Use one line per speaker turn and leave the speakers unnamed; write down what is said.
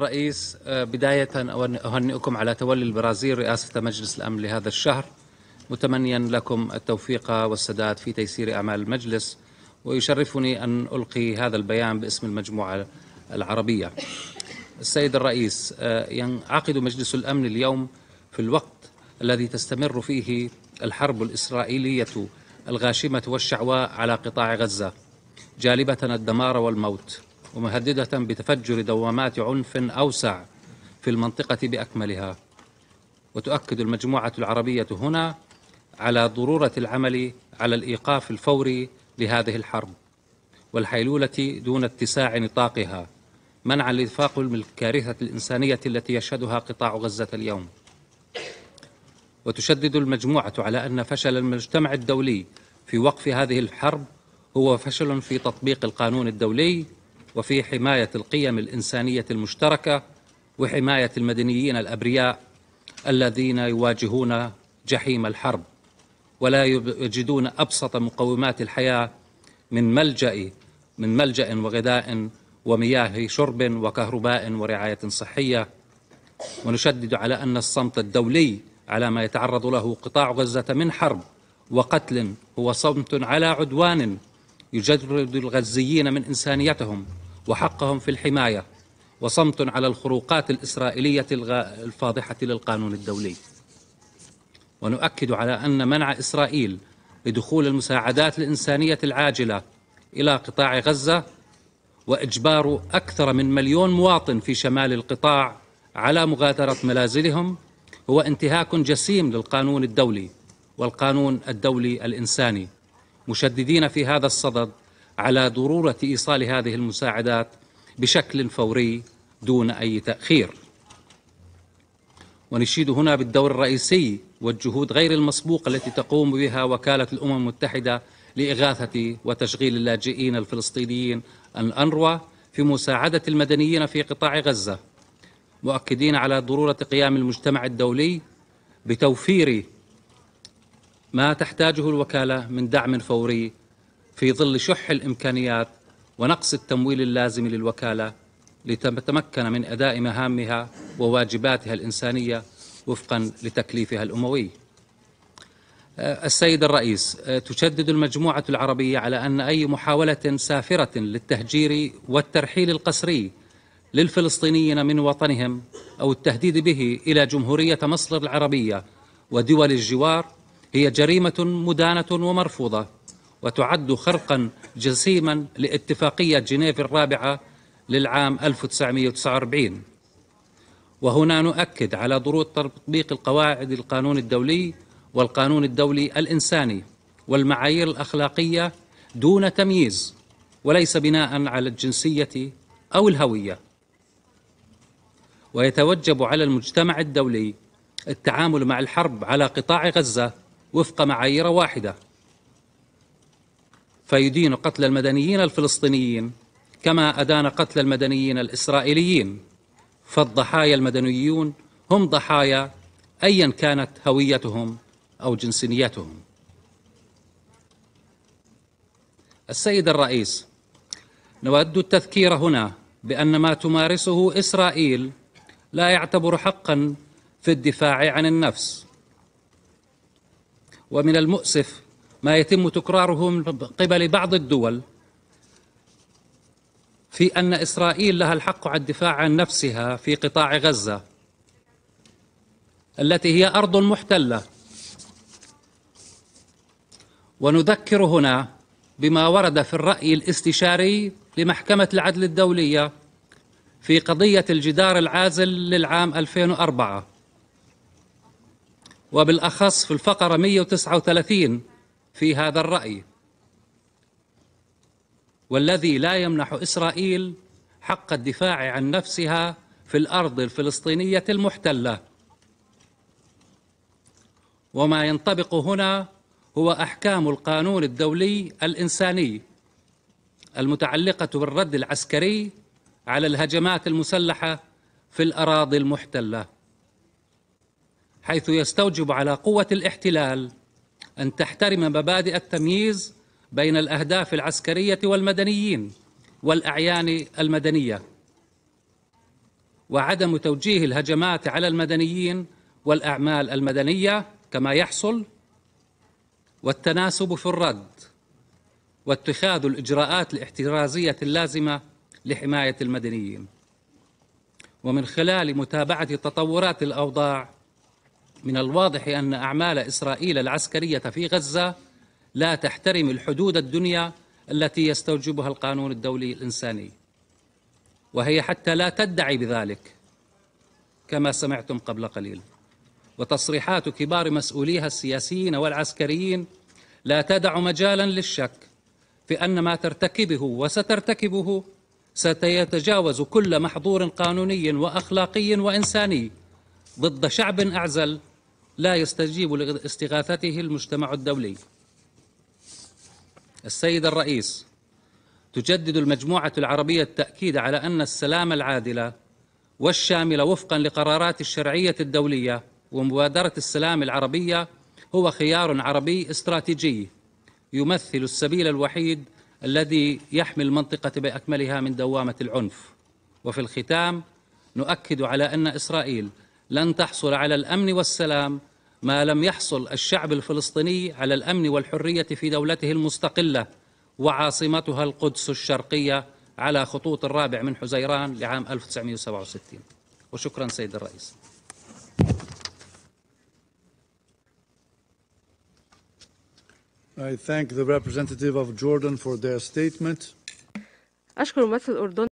الرئيس آه، بداية أهنئكم على تولي البرازيل رئاسة مجلس الأمن لهذا الشهر متمنيا لكم التوفيق والسداد في تيسير أعمال المجلس ويشرفني أن ألقي هذا البيان باسم المجموعة العربية السيد الرئيس آه، ينعقد مجلس الأمن اليوم في الوقت الذي تستمر فيه الحرب الإسرائيلية الغاشمة والشعواء على قطاع غزة جالبة الدمار والموت ومهددة بتفجر دوامات عنف أوسع في المنطقة بأكملها وتؤكد المجموعة العربية هنا على ضرورة العمل على الإيقاف الفوري لهذه الحرب والحيلولة دون اتساع نطاقها منعا لتفاقم الكارثة الإنسانية التي يشهدها قطاع غزة اليوم وتشدد المجموعة على أن فشل المجتمع الدولي في وقف هذه الحرب هو فشل في تطبيق القانون الدولي وفي حماية القيم الإنسانية المشتركة وحماية المدنيين الأبرياء الذين يواجهون جحيم الحرب ولا يجدون أبسط مقومات الحياة من ملجأ من ملجأ وغذاء ومياه شرب وكهرباء ورعاية صحية ونشدد على أن الصمت الدولي على ما يتعرض له قطاع غزة من حرب وقتل هو صمت على عدوان يجرد الغزيين من إنسانيتهم وحقهم في الحماية وصمت على الخروقات الإسرائيلية الفاضحة للقانون الدولي ونؤكد على أن منع إسرائيل لدخول المساعدات الإنسانية العاجلة إلى قطاع غزة وإجبار أكثر من مليون مواطن في شمال القطاع على مغادرة منازلهم هو انتهاك جسيم للقانون الدولي والقانون الدولي الإنساني مشددين في هذا الصدد على ضروره ايصال هذه المساعدات بشكل فوري دون اي تاخير. ونشيد هنا بالدور الرئيسي والجهود غير المسبوقه التي تقوم بها وكاله الامم المتحده لاغاثه وتشغيل اللاجئين الفلسطينيين الانروا في مساعده المدنيين في قطاع غزه مؤكدين على ضروره قيام المجتمع الدولي بتوفير ما تحتاجه الوكاله من دعم فوري في ظل شح الامكانيات ونقص التمويل اللازم للوكاله لتتمكن من اداء مهامها وواجباتها الانسانيه وفقا لتكليفها الاموي. آه، السيد الرئيس آه، تشدد المجموعه العربيه على ان اي محاوله سافره للتهجير والترحيل القسري للفلسطينيين من وطنهم او التهديد به الى جمهوريه مصر العربيه ودول الجوار هي جريمه مدانه ومرفوضه وتعد خرقا جسيما لاتفاقية جنيف الرابعة للعام 1949 وهنا نؤكد على ضرورة تطبيق القواعد القانون الدولي والقانون الدولي الإنساني والمعايير الأخلاقية دون تمييز وليس بناء على الجنسية أو الهوية ويتوجب على المجتمع الدولي التعامل مع الحرب على قطاع غزة وفق معايير واحدة فيدين قتل المدنيين الفلسطينيين كما أدان قتل المدنيين الإسرائيليين فالضحايا المدنيون هم ضحايا أيا كانت هويتهم أو جنسيتهم السيد الرئيس نود التذكير هنا بأن ما تمارسه إسرائيل لا يعتبر حقا في الدفاع عن النفس ومن المؤسف ما يتم تكراره من قبل بعض الدول في ان اسرائيل لها الحق على الدفاع عن نفسها في قطاع غزه التي هي ارض محتله ونذكر هنا بما ورد في الراي الاستشاري لمحكمه العدل الدوليه في قضيه الجدار العازل للعام 2004 وبالاخص في الفقره 139 في هذا الرأي والذي لا يمنح إسرائيل حق الدفاع عن نفسها في الأرض الفلسطينية المحتلة وما ينطبق هنا هو أحكام القانون الدولي الإنساني المتعلقة بالرد العسكري على الهجمات المسلحة في الأراضي المحتلة حيث يستوجب على قوة الاحتلال أن تحترم مبادئ التمييز بين الأهداف العسكرية والمدنيين والأعيان المدنية وعدم توجيه الهجمات على المدنيين والأعمال المدنية كما يحصل والتناسب في الرد واتخاذ الإجراءات الاحترازية اللازمة لحماية المدنيين ومن خلال متابعة تطورات الأوضاع من الواضح أن أعمال إسرائيل العسكرية في غزة لا تحترم الحدود الدنيا التي يستوجبها القانون الدولي الإنساني وهي حتى لا تدعي بذلك كما سمعتم قبل قليل وتصريحات كبار مسؤوليها السياسيين والعسكريين لا تدع مجالا للشك في ان ما ترتكبه وسترتكبه سيتجاوز كل محظور قانوني واخلاقي وانساني ضد شعب اعزل لا يستجيب لاستغاثته المجتمع الدولي السيد الرئيس تجدد المجموعة العربية التأكيد على أن السلام العادلة والشاملة وفقا لقرارات الشرعية الدولية ومبادرة السلام العربية هو خيار عربي استراتيجي يمثل السبيل الوحيد الذي يحمي المنطقة بأكملها من دوامة العنف وفي الختام نؤكد على أن إسرائيل لن تحصل على الأمن والسلام ما لم يحصل الشعب الفلسطيني على الامن والحريه في دولته المستقله وعاصمتها القدس الشرقيه على خطوط الرابع من حزيران لعام 1967 وشكرا سيد الرئيس I thank the representative of Jordan for their statement. أشكر ممثل الأردن